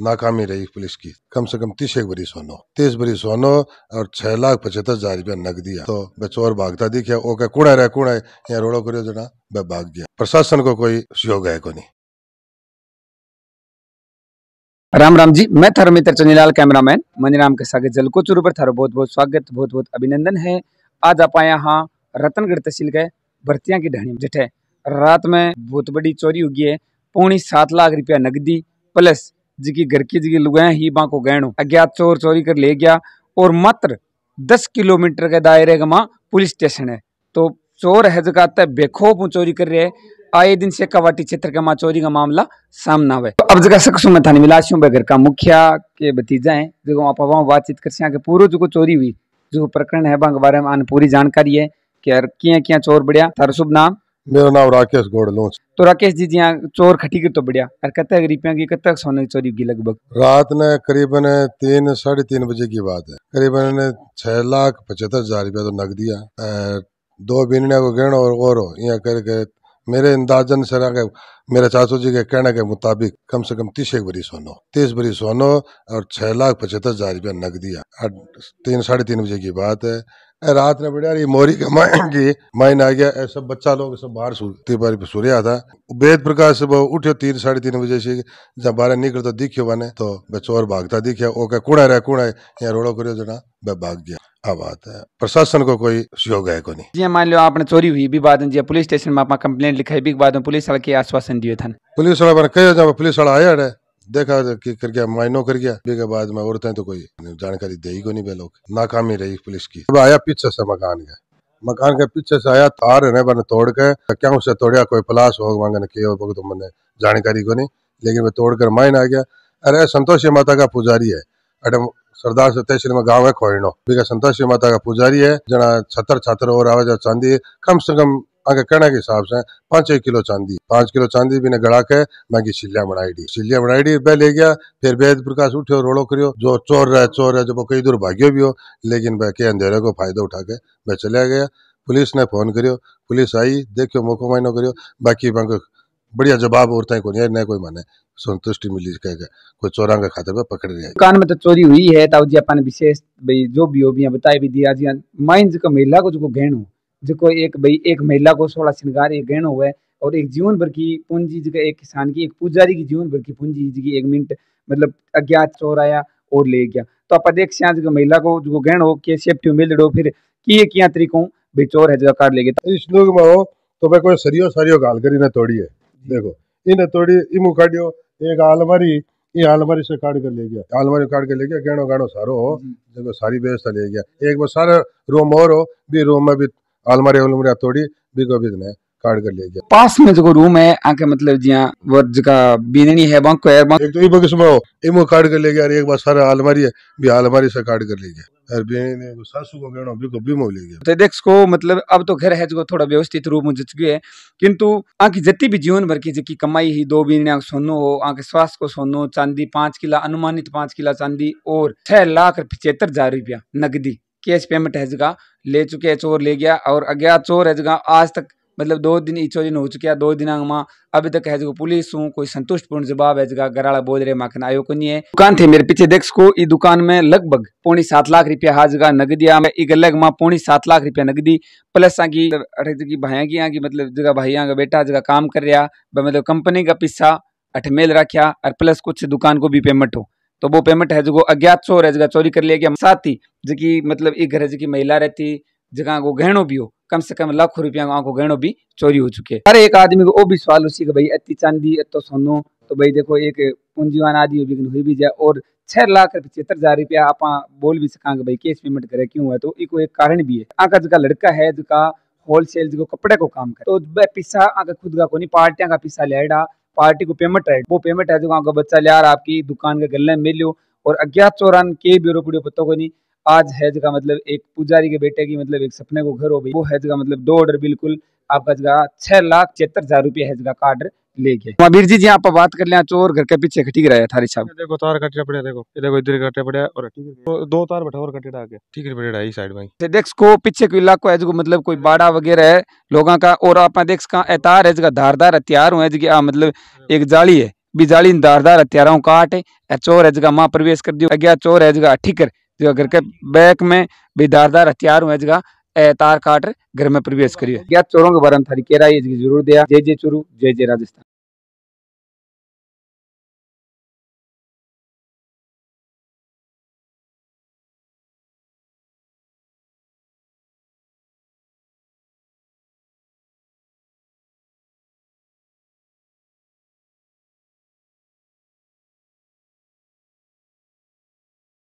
नाकामी रही पुलिस की कम से कम तीस एक बरी सोनो तीस बरी सोनो और छह लाख पचहत्तर हजार रुपया नकदी तो बचोर भागता दिखे ओ क्या कूड़ा रहा कूड़ा यहाँ रोड़ो करो जना बे भाग गया प्रशासन को कोई सहयोग है को नहीं राम राम जी मैं थारो मित्र चनीलाल कैमरामैन मनीराम के सागर जल को चुरू पर थारो बहुत बहुत स्वागत बहुत बहुत अभिनंदन है आज आप आए यहाँ रतनगढ़ तहसील के भर्तिया की ढाणी जिठे रात में बहुत बड़ी चोरी हुई है पौनी सात लाख रुपया नकदी प्लस जिकी घर की जिकी लुगाया ही बा को गहनो अज्ञात चोर चोरी कर ले गया और मात्र दस किलोमीटर के दायरे का माँ पुलिस स्टेशन है तो चोर है जगह बेखोप चोरी कर रहे आए दिन से कवाटी क्षेत्र का माँ चोरी का मामला सामना हुआ तो अब जगह सकसु में थाने मिला घर का मुखिया के भतीजा है जो आप बातचीत कर सके पूरा जो चोरी हुई जो प्रकरण है बारे में पूरी जानकारी है कि यार किया चोर बढ़िया थारो शुभ नाम मेरा नाम राकेश गोड़लो तो राकेश जी जी चोर खटी की तो बढ़िया और कतक रुपया की कतक सोने की चोरी की लगभग रात ने करीबन तीन साढ़े तीन बजे की बात है करीबन छह लाख पचहत्तर हजार रुपया तो नग दिया दो बीन को गहना और और यहाँ कर मेरे अंदाजन से मेरे चाचू जी के कहने के मुताबिक कम से कम तीस एक बरी सोनो तीस बरी सोनो और छह लाख पचहत्तर हजार रुपया नग दिया तीन साढ़े तीन बजे की बात है रात ने बढ़िया ये मोरी के माइन की आ गया सब बच्चा लोग सब बाहर सोते बार सो था वेद प्रकाश सुबह उठे तीन साढ़े तीन बजे से जब बारह निकल तो दिखियो मैंने तो बे चोर भागता दिखिया वो क्या कूड़ा रहा कूड़ा यहाँ रोड़ो करो जना बे भाग गया अब बात है प्रशासन को कोई सहयोग है को नहीं जी मान लो आपने चोरी हुई भी बात जी पुलिस स्टेशन में आप कंप्लेंट लिखाई भी बात में पुलिस वाले के आश्वासन दिए था पुलिस वाला कहो जब पुलिस वाला आया है देखा तो कि कर गया मायनो कर गया के बाद में औरतें तो कोई जानकारी दे ही को नहीं लोग नाकामी रही पुलिस की अब आया पीछे से मकान का मकान के पीछे से आया तार है बने तोड़ के क्या उसे तोड़िया कोई प्लास हो मांगने के तो मैंने जानकारी को नहीं लेकिन मैं तोड़कर मायन आ गया अरे संतोषी माता का पुजारी है अरे सरदार सत्यशील में गाँव है खोइनो बीका संतोषी माता का पुजारी है जना छतर छात्र और आवाजा चांदी कम से कम आगे कहने के हिसाब से पांच एक किलो चांदी पांच किलो चांदी भी ने गड़ा के मैं छिल्या बनाई दी छिल्या बनाई दी बह ले गया फिर वेद प्रकाश उठ्यो रोड़ो करियो जो चोर रहे चोर रहे जब वो कई दूर भाग्यो भी हो लेकिन वह के अंधेरे को फायदा उठा के मैं चला गया पुलिस ने फोन करियो पुलिस आई देखियो मौको मायनो करियो बाकी बांको बढ़िया जवाब और को नहीं न कोई माने संतुष्टि मिली कहेगा कोई चोरा के खाते पे पकड़ लिया दुकान में तो चोरी हुई है ताऊ जी अपन विशेष जो भी हो भी बताए भी दिया जी माइंड का मेला को जो घेण हो जो एक भाई एक महिला को सोलह श्रृंगार एक गहन हुआ है और एक जीवन भर की पूंजी जगह एक किसान की एक पुजारी की जीवन भर की पूंजी जगह एक मिनट मतलब अज्ञात चोर आया और ले गया तो आप देख सकते हैं जगह महिला को जो गहन हो के सेफ्टी मिल रो फिर की एक यहाँ तरीकों भी चोर है जगह कार ले गया इस लोग में हो तो भाई कोई सरियो सरियो गाल कर इन्हें तोड़ी है देखो इन्हें तोड़ी इमु काटियो एक आलमारी ये आलमारी से काट कर ले गया आलमारी काट कर ले गया गहनो गहनो सारो हो देखो सारी व्यवस्था ले गया एक वो सारा रोम और हो भी रोम में भी अलमारी अलमारी थोड़ी बिगो बिजने काट कर ले गया पास में जो रूम है आके मतलब जिया वर्ज का बीननी है बंक है बांक... एक तो ई बगस में इमो काट कर ले गया और एक बार सारा अलमारी है भी अलमारी से काट कर ले गया और बीने को सासू को कहना बिको बीमो ले गया तो देख को मतलब अब तो घर है जो थोड़ा व्यवस्थित रूप में जच है किंतु आकी जति भी जीवन भर की जकी कमाई ही दो बीनिया को सोनो हो आके स्वास्थ्य को सोनो चांदी 5 किला अनुमानित 5 किला चांदी और छह लाख पचहत्तर रुपया नगदी कैश पेमेंट है जगह ले चुके हैं चोर ले गया और अज्ञात चोर है जगह आज तक मतलब दो दिन ई चोरी हो चुके हैं दो दिन माँ अभी तक है जो पुलिस हूँ कोई संतुष्टपूर्ण जवाब है जगह गराड़ा बोल रहे माखन आयो को नहीं है दुकान थे मेरे पीछे देख सको ई दुकान में लगभग पौनी सात लाख रुपया हा जगह नगदिया में एक अलग माँ पौनी सात लाख रुपया नगदी प्लस आगी जगह तो भाइया की आगे मतलब जगह भाइया का बेटा जगह काम कर रहा मतलब कंपनी का पिस्सा अठमेल रखा और प्लस कुछ दुकान को भी पेमेंट हो तो वो पेमेंट है जो अज्ञात चोर है जगह चोरी कर लिया गया साथ ही जी मतलब एक घर है जी महिला रहती जगह को गहनों भी हो कम से कम लाखों रुपया को गहनों भी चोरी हो चुके हर एक आदमी को वो भी सवाल उसी का भाई अति चांदी अतो सोनो तो भाई देखो एक पूंजीवान आदमी विघ्न हुई भी जाए और छह लाख पचहत्तर हजार रुपया आप बोल भी सका भाई कैश पेमेंट करे क्यों है तो एक एक कारण भी है आका जगह लड़का है जगह होलसेल जो कपड़े को काम करे तो पैसा आका खुद का को नहीं पार्टियां का पैसा लेड़ा पार्टी को पेमेंट है वो पेमेंट है जो आपका बच्चा लिया आपकी दुकान के गले मिलो और अज्ञात चौरान के ब्यूरो पीड़ियो को नहीं आज हैज का मतलब एक पुजारी के बेटे की मतलब एक सपने को घर हो गई वो हैज का मतलब दो ऑर्डर बिल्कुल आपका जगह छह लाख छिहत्तर हजार रुपया हैज का कार्ड ले गए महावीर जी जी आप बात कर ले चोर घर के पीछे खटी गिराया थारी साहब देखो तार कटे पड़े देखो देखो इधर कटे पड़े और तो दो तार बैठा और कटे आगे ठीक है पड़ेगा इस साइड भाई देख को पीछे कोई इलाको है जो मतलब कोई बाड़ा वगैरह है लोगों का और आप देख सका एतार है जगह धारदार हथियार हूँ जगह मतलब एक जाली है बिजाली जाली धारदार हथियारों काट है चोर है जगह माँ प्रवेश कर दियो अग्ञा चोर है जगह ठीक है जो घर के बैक में भी धारदार हथियार हुए जगह एतार काट घर में प्रवेश हाँ, करिए हाँ। ज्ञात चोरों के बारे में थारी कह रहा है जरूर दिया जय जय चोरू जय जय राजस्थान